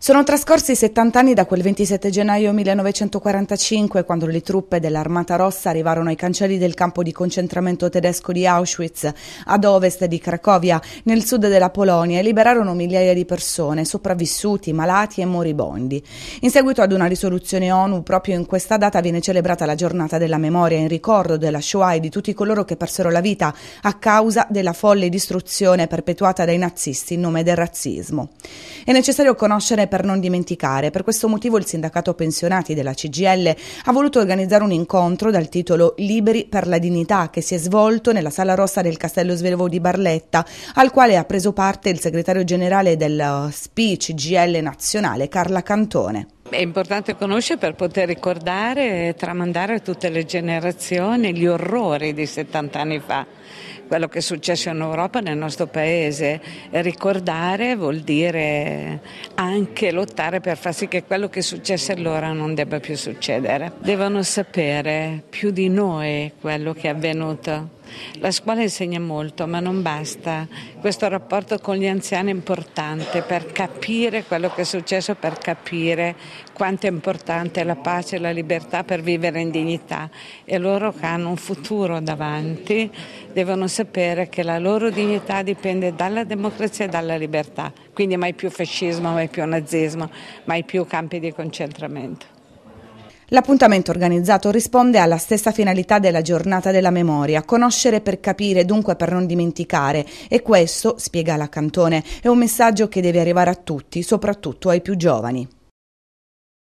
Sono trascorsi 70 anni da quel 27 gennaio 1945, quando le truppe dell'Armata Rossa arrivarono ai cancelli del campo di concentramento tedesco di Auschwitz, ad ovest di Cracovia, nel sud della Polonia, e liberarono migliaia di persone, sopravvissuti, malati e moribondi. In seguito ad una risoluzione ONU, proprio in questa data viene celebrata la giornata della memoria in ricordo della Shoah e di tutti coloro che persero la vita a causa della folle distruzione perpetuata dai nazisti in nome del razzismo. È necessario conoscere per non dimenticare. Per questo motivo il sindacato pensionati della CGL ha voluto organizzare un incontro dal titolo Liberi per la dignità che si è svolto nella sala rossa del Castello Svevo di Barletta, al quale ha preso parte il segretario generale del eh, SPI CGL nazionale Carla Cantone. È importante conoscere per poter ricordare e tramandare a tutte le generazioni gli orrori di 70 anni fa, quello che è successo in Europa, nel nostro paese. E ricordare vuol dire anche lottare per far sì che quello che successe allora non debba più succedere. Devono sapere più di noi quello che è avvenuto la scuola insegna molto, ma non basta. Questo rapporto con gli anziani è importante per capire quello che è successo, per capire quanto è importante la pace e la libertà per vivere in dignità. E loro che hanno un futuro davanti devono sapere che la loro dignità dipende dalla democrazia e dalla libertà. Quindi mai più fascismo, mai più nazismo, mai più campi di concentramento. L'appuntamento organizzato risponde alla stessa finalità della giornata della memoria, conoscere per capire, dunque per non dimenticare, e questo, spiega la Cantone, è un messaggio che deve arrivare a tutti, soprattutto ai più giovani.